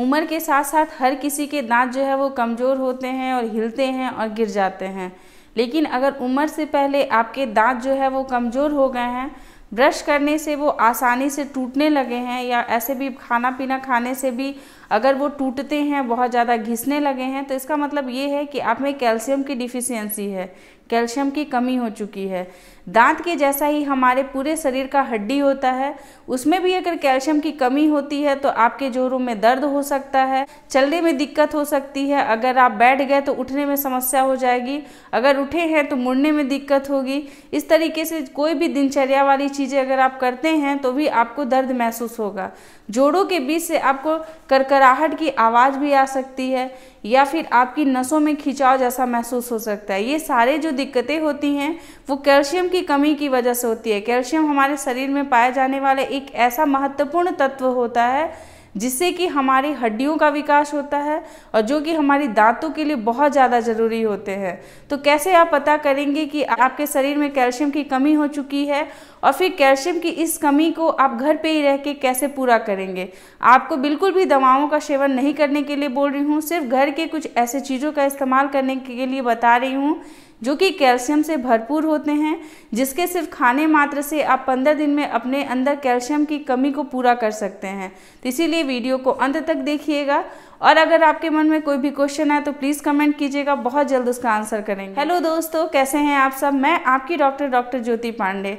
उम्र के साथ साथ हर किसी के दांत जो है वो कमज़ोर होते हैं और हिलते हैं और गिर जाते हैं लेकिन अगर उम्र से पहले आपके दांत जो है वो कमज़ोर हो गए हैं ब्रश करने से वो आसानी से टूटने लगे हैं या ऐसे भी खाना पीना खाने से भी अगर वो टूटते हैं बहुत ज़्यादा घिसने लगे हैं तो इसका मतलब ये है कि आप में कैल्शियम की डिफिशियंसी है कैल्शियम की कमी हो चुकी है दांत के जैसा ही हमारे पूरे शरीर का हड्डी होता है उसमें भी अगर कैल्शियम की कमी होती है तो आपके जोरों में दर्द हो सकता है चलने में दिक्कत हो सकती है अगर आप बैठ गए तो उठने में समस्या हो जाएगी अगर उठे हैं तो मुड़ने में दिक्कत होगी इस तरीके से कोई भी दिनचर्या वाली चीज़ें अगर आप करते हैं तो भी आपको दर्द महसूस होगा जोड़ों के बीच से आपको करकर गड़गड़ाहट की आवाज़ भी आ सकती है या फिर आपकी नसों में खिंचाव जैसा महसूस हो सकता है ये सारे जो दिक्कतें होती हैं वो कैल्शियम की कमी की वजह से होती है कैल्शियम हमारे शरीर में पाए जाने वाला एक ऐसा महत्वपूर्ण तत्व होता है जिससे कि हमारी हड्डियों का विकास होता है और जो कि हमारी दांतों के लिए बहुत ज़्यादा ज़रूरी होते हैं तो कैसे आप पता करेंगे कि आपके शरीर में कैल्शियम की कमी हो चुकी है और फिर कैल्शियम की इस कमी को आप घर पे ही रह के कैसे पूरा करेंगे आपको बिल्कुल भी दवाओं का सेवन नहीं करने के लिए बोल रही हूँ सिर्फ घर के कुछ ऐसे चीज़ों का इस्तेमाल करने के लिए बता रही हूँ जो कि कैल्शियम से भरपूर होते हैं जिसके सिर्फ खाने मात्र से आप पंद्रह दिन में अपने अंदर कैल्शियम की कमी को पूरा कर सकते हैं तो इसीलिए वीडियो को अंत तक देखिएगा और अगर आपके मन में कोई भी क्वेश्चन है तो प्लीज़ कमेंट कीजिएगा बहुत जल्द उसका आंसर करेंगे हेलो दोस्तों कैसे हैं आप सब मैं आपकी डॉक्टर डॉक्टर ज्योति पांडे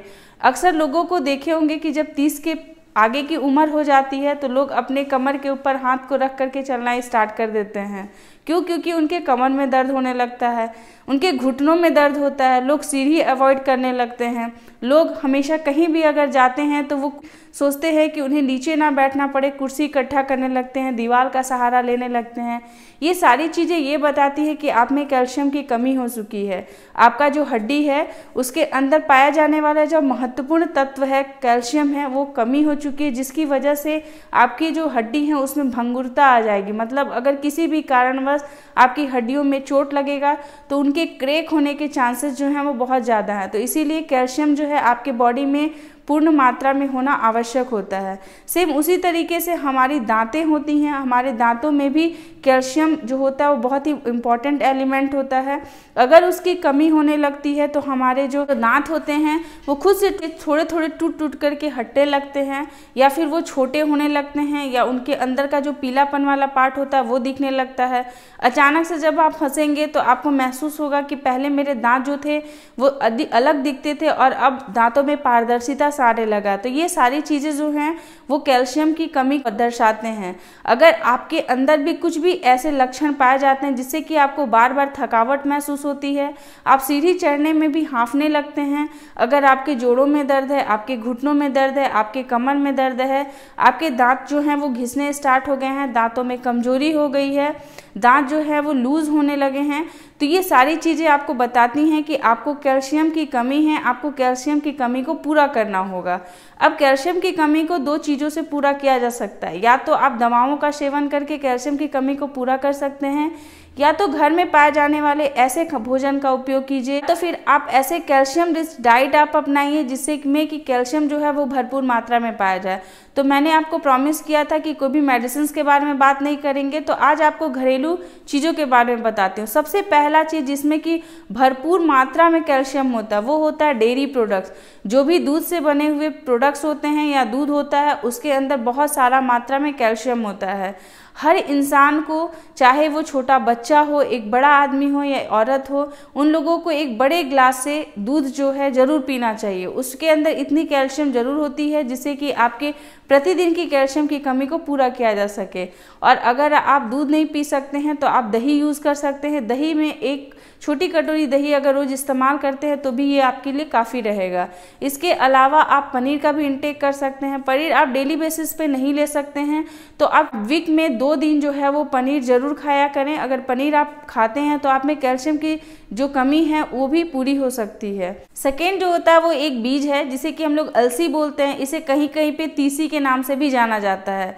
अक्सर लोगों को देखे होंगे कि जब तीस के आगे की उम्र हो जाती है तो लोग अपने कमर के ऊपर हाथ को रख करके चलना स्टार्ट कर देते हैं क्यों क्योंकि उनके कमर में दर्द होने लगता है उनके घुटनों में दर्द होता है लोग सीढ़ी अवॉइड करने लगते हैं लोग हमेशा कहीं भी अगर जाते हैं तो वो सोचते हैं कि उन्हें नीचे ना बैठना पड़े कुर्सी इकट्ठा करने लगते हैं दीवार का सहारा लेने लगते हैं ये सारी चीज़ें ये बताती है कि आप में कैल्शियम की कमी हो चुकी है आपका जो हड्डी है उसके अंदर पाया जाने वाला जो महत्वपूर्ण तत्व है कैल्शियम है वो कमी हो चुकी है जिसकी वजह से आपकी जो हड्डी है उसमें भंगुरता आ जाएगी मतलब अगर किसी भी कारणवश आपकी हड्डियों में चोट लगेगा तो उनके क्रेक होने के चांसेस जो हैं वो बहुत ज़्यादा हैं तो इसीलिए कैल्शियम जो है आपके बॉडी में पूर्ण मात्रा में होना आवश्यक होता है सेम उसी तरीके से हमारी दांतें होती हैं हमारे दांतों में भी कैल्शियम जो होता है वो बहुत ही इम्पॉर्टेंट एलिमेंट होता है अगर उसकी कमी होने लगती है तो हमारे जो दांत होते हैं वो खुद से थोड़े थोड़े टूट टूट करके हट्टे लगते हैं या फिर वो छोटे होने लगते हैं या उनके अंदर का जो पीलापन वाला पार्ट होता है वो दिखने लगता है अचानक से जब आप फंसेंगे तो आपको महसूस होगा कि पहले मेरे दांत जो थे वो अलग दिखते थे और अब दांतों में पारदर्शिता प्लस सारे लगा तो ये सारी चीज़ें जो हैं वो कैल्शियम की कमी दर्शाते हैं अगर आपके अंदर भी कुछ भी ऐसे लक्षण पाए जाते हैं जिससे कि आपको बार बार थकावट महसूस होती है आप सीढ़ी चढ़ने में भी हाँफने लगते हैं अगर आपके जोड़ों में दर्द है आपके घुटनों में दर्द है आपके कमर में दर्द है आपके दांत जो हैं वो घिसने स्टार्ट हो गए हैं दांतों में कमजोरी हो गई है दांत जो है वो लूज़ होने लगे हैं तो ये सारी चीज़ें आपको बताती हैं कि आपको कैल्शियम की कमी है आपको कैल्शियम की कमी को पूरा करना होगा अब कैल्शियम की कमी को दो चीज़ों से पूरा किया जा सकता है या तो आप दवाओं का सेवन करके कैल्शियम की कमी को पूरा कर सकते हैं या तो घर में पाए जाने वाले ऐसे भोजन का उपयोग कीजिए तो फिर आप ऐसे कैल्शियम रिच डाइट आप अपनाइए जिससे में कि कैल्शियम जो है वो भरपूर मात्रा में पाया जाए तो मैंने आपको प्रॉमिस किया था कि कोई भी मेडिसिन के बारे में बात नहीं करेंगे तो आज आपको घरेलू चीज़ों के बारे में बताती हूँ सबसे पहला चीज़ जिसमें कि भरपूर मात्रा में कैल्शियम होता है वो होता है डेयरी प्रोडक्ट्स जो भी दूध से बने हुए प्रोडक्ट्स होते हैं या दूध होता है उसके अंदर बहुत सारा मात्रा में कैल्शियम होता है हर इंसान को चाहे वो छोटा बच्चा हो एक बड़ा आदमी हो या औरत हो उन लोगों को एक बड़े ग्लास से दूध जो है ज़रूर पीना चाहिए उसके अंदर इतनी कैल्शियम ज़रूर होती है जिससे कि आपके प्रतिदिन की कैल्शियम की कमी को पूरा किया जा सके और अगर आप दूध नहीं पी सकते हैं तो आप दही यूज़ कर सकते हैं दही में एक छोटी कटोरी दही अगर रोज़ इस्तेमाल करते हैं तो भी ये आपके लिए काफ़ी रहेगा इसके अलावा आप पनीर का भी इंटेक कर सकते हैं पनीर आप डेली बेसिस पे नहीं ले सकते हैं तो आप वीक में दो दिन जो है वो पनीर ज़रूर खाया करें अगर पनीर आप खाते हैं तो आप में कैल्शियम की जो कमी है वो भी पूरी हो सकती है सेकेंड जो होता है वो एक बीज है जिसे कि हम लोग अलसी बोलते हैं इसे कहीं कहीं पर तीसी के नाम से भी जाना जाता है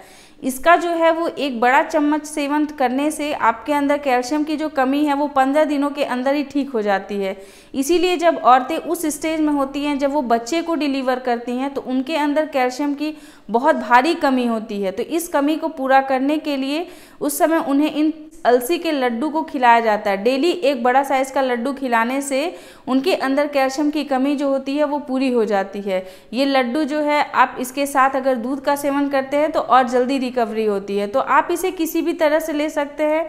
इसका जो है वो एक बड़ा चम्मच सेवन करने से आपके अंदर कैल्शियम की जो कमी है वो पंद्रह दिनों के अंदर ही ठीक हो जाती है इसीलिए जब औरतें उस स्टेज में होती हैं जब वो बच्चे को डिलीवर करती हैं तो उनके अंदर कैल्शियम की बहुत भारी कमी होती है तो इस कमी को पूरा करने के लिए उस समय उन्हें इन अलसी के लड्डू को खिलाया जाता है डेली एक बड़ा साइज़ का लड्डू खिलाने से उनके अंदर कैल्शियम की कमी जो होती है वो पूरी हो जाती है ये लड्डू जो है आप इसके साथ अगर दूध का सेवन करते हैं तो और जल्दी रिकवरी होती है तो आप इसे किसी भी तरह से ले सकते हैं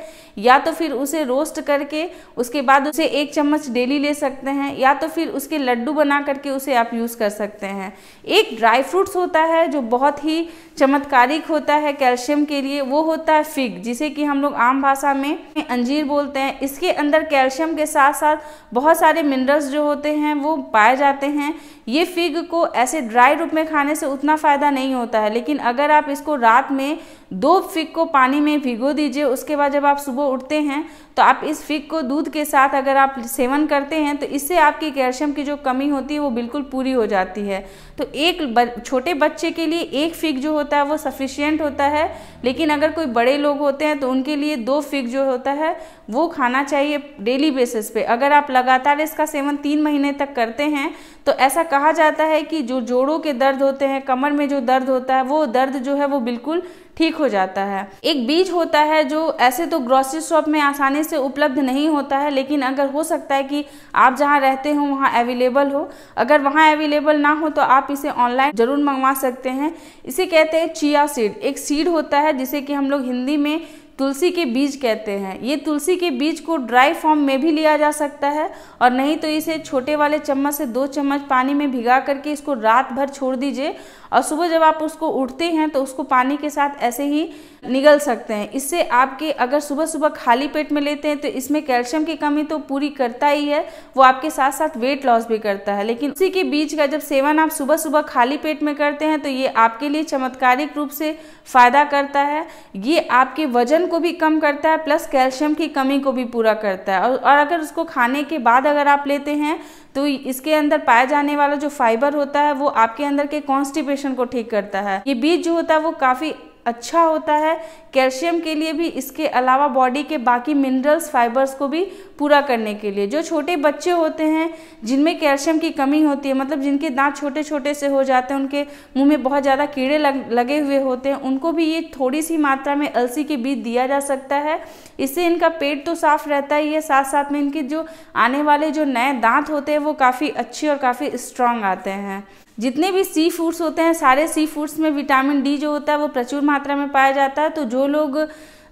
या तो फिर उसे रोस्ट करके उसके बाद उसे एक चम्मच डेली ले सकते हैं या तो फिर उसके लड्डू बना करके उसे आप यूज़ कर सकते हैं एक ड्राई फ्रूट्स होता है जो बहुत ही चमत्कारिक होता है कैल्शियम के लिए वो होता है फिग जिसे कि हम लोग आम भाषा भाषा में अंजीर बोलते हैं इसके अंदर कैल्शियम के साथ साथ बहुत सारे मिनरल्स जो होते हैं वो पाए जाते हैं ये फिग को ऐसे ड्राई रूप में खाने से उतना फ़ायदा नहीं होता है लेकिन अगर आप इसको रात में दो फिक को पानी में भिगो दीजिए उसके बाद जब आप सुबह उठते हैं तो आप इस फिक को दूध के साथ अगर आप सेवन करते हैं तो इससे आपकी कैल्शियम की जो कमी होती है वो बिल्कुल पूरी हो जाती है तो एक ब, छोटे बच्चे के लिए एक फिक जो होता है वो सफिशियंट होता है लेकिन अगर कोई बड़े लोग होते हैं तो उनके लिए दो फिक जो होता है वो खाना चाहिए डेली बेसिस पे अगर आप लगातार इसका सेवन तीन महीने तक करते हैं तो ऐसा कहा जाता है कि जो जोड़ों के दर्द होते हैं कमर में जो दर्द होता है वो दर्द जो है वो बिल्कुल ठीक हो जाता है एक बीज होता है जो ऐसे तो ग्रोसरी शॉप में आसानी से उपलब्ध नहीं होता है लेकिन अगर हो सकता है कि आप जहाँ रहते हो वहाँ अवेलेबल हो अगर वहाँ अवेलेबल ना हो तो आप इसे ऑनलाइन ज़रूर मंगवा सकते हैं इसे कहते हैं चिया सीड एक सीड होता है जिसे कि हम लोग हिंदी में तुलसी के बीज कहते हैं ये तुलसी के बीज को ड्राई फॉर्म में भी लिया जा सकता है और नहीं तो इसे छोटे वाले चम्मच से दो चम्मच पानी में भिगा करके इसको रात भर छोड़ दीजिए और सुबह जब आप उसको उठते हैं तो उसको पानी के साथ ऐसे ही निगल सकते हैं इससे आपके अगर सुबह सुबह खाली पेट में लेते हैं तो इसमें कैल्शियम की कमी तो पूरी करता ही है वो आपके साथ साथ वेट लॉस भी करता है लेकिन उसी के बीज का जब सेवन आप सुबह सुबह खाली पेट में करते हैं तो ये आपके लिए चमत्कारिक रूप से फ़ायदा करता है ये आपके वजन को भी कम करता है प्लस कैल्शियम की कमी को भी पूरा करता है और, और अगर उसको खाने के बाद अगर आप लेते हैं तो इसके अंदर पाया जाने वाला जो फाइबर होता है वो आपके अंदर के कॉन्स्टिपेशन को ठीक करता है ये बीज जो होता है वो काफ़ी अच्छा होता है कैल्शियम के लिए भी इसके अलावा बॉडी के बाकी मिनरल्स फाइबर्स को भी पूरा करने के लिए जो छोटे बच्चे होते हैं जिनमें कैल्शियम की कमी होती है मतलब जिनके दांत छोटे छोटे से हो जाते हैं उनके मुंह में बहुत ज़्यादा कीड़े लग, लगे हुए होते हैं उनको भी ये थोड़ी सी मात्रा में अलसी के बीज दिया जा सकता है इससे इनका पेट तो साफ रहता ही है साथ साथ में इनके जो आने वाले जो नए दांत होते हैं वो काफ़ी अच्छे और काफ़ी स्ट्रांग आते हैं जितने भी सी फूड्स होते हैं सारे सी फूड्स में विटामिन डी जो होता है वो प्रचुर मात्रा में पाया जाता है तो जो लोग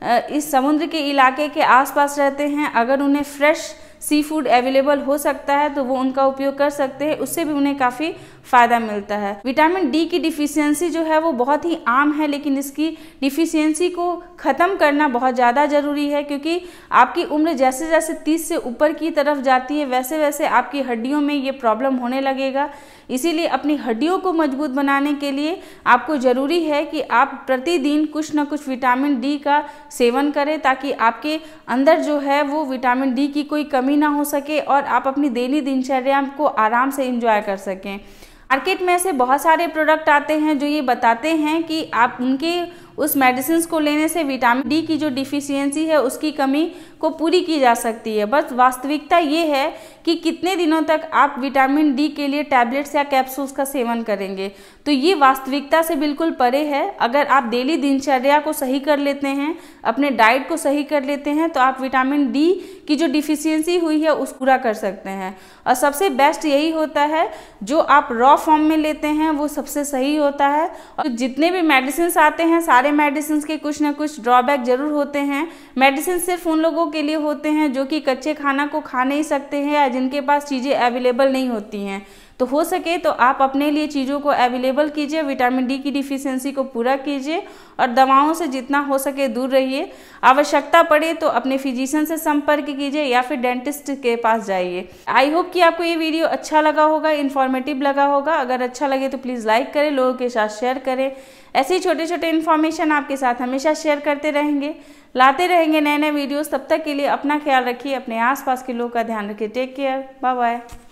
इस समुद्र के इलाके के आसपास रहते हैं अगर उन्हें फ्रेश सी फूड अवेलेबल हो सकता है तो वो उनका उपयोग कर सकते हैं उससे भी उन्हें काफ़ी फ़ायदा मिलता है विटामिन डी की डिफिशियंसी जो है वो बहुत ही आम है लेकिन इसकी डिफिशियंसी को ख़त्म करना बहुत ज़्यादा ज़रूरी है क्योंकि आपकी उम्र जैसे जैसे तीस से ऊपर की तरफ जाती है वैसे वैसे आपकी हड्डियों में ये प्रॉब्लम होने लगेगा इसीलिए अपनी हड्डियों को मजबूत बनाने के लिए आपको ज़रूरी है कि आप प्रतिदिन कुछ ना कुछ विटामिन डी का सेवन करें ताकि आपके अंदर जो है वो विटामिन डी की कोई कमी कमी ना हो सके और आप अपनी डेली दिनचर्या को आराम से इंजॉय कर सकें मार्केट में ऐसे बहुत सारे प्रोडक्ट आते हैं जो ये बताते हैं कि आप उनके उस मेडिसिन को लेने से विटामिन डी की जो डिफिशियंसी है उसकी कमी को पूरी की जा सकती है बस वास्तविकता ये है कि कितने दिनों तक आप विटामिन डी के लिए टैबलेट्स या कैप्सूल्स का सेवन करेंगे तो ये वास्तविकता से बिल्कुल परे है अगर आप डेली दिनचर्या को सही कर लेते हैं अपने डाइट को सही कर लेते हैं तो आप विटामिन डी की जो डिफिशियंसी हुई है उस पूरा कर सकते हैं और सबसे बेस्ट यही होता है जो आप रॉ फॉर्म में लेते हैं वो सबसे सही होता है और जितने भी मेडिसिन आते हैं सारे मेडिसिन के कुछ ना कुछ ड्रॉबैक जरूर होते हैं मेडिसिन सिर्फ उन लोगों के लिए होते हैं जो कि कच्चे खाना को खा नहीं सकते हैं या जिनके पास चीज़ें अवेलेबल नहीं होती हैं तो हो सके तो आप अपने लिए चीज़ों को अवेलेबल कीजिए विटामिन डी की डिफिशेंसी को पूरा कीजिए और दवाओं से जितना हो सके दूर रहिए आवश्यकता पड़े तो अपने फिजिशियन से संपर्क कीजिए या फिर डेंटिस्ट के पास जाइए आई होप कि आपको ये वीडियो अच्छा लगा होगा इन्फॉर्मेटिव लगा होगा अगर अच्छा लगे तो प्लीज़ लाइक करें लोगों के साथ शेयर करें ऐसे ही छोटे छोटे इन्फॉर्मेशन आपके साथ हमेशा शेयर करते रहेंगे लाते रहेंगे नए नए वीडियोस तब तक के लिए अपना ख्याल रखिए अपने आसपास के लोगों का ध्यान रखिए टेक केयर बाय बाय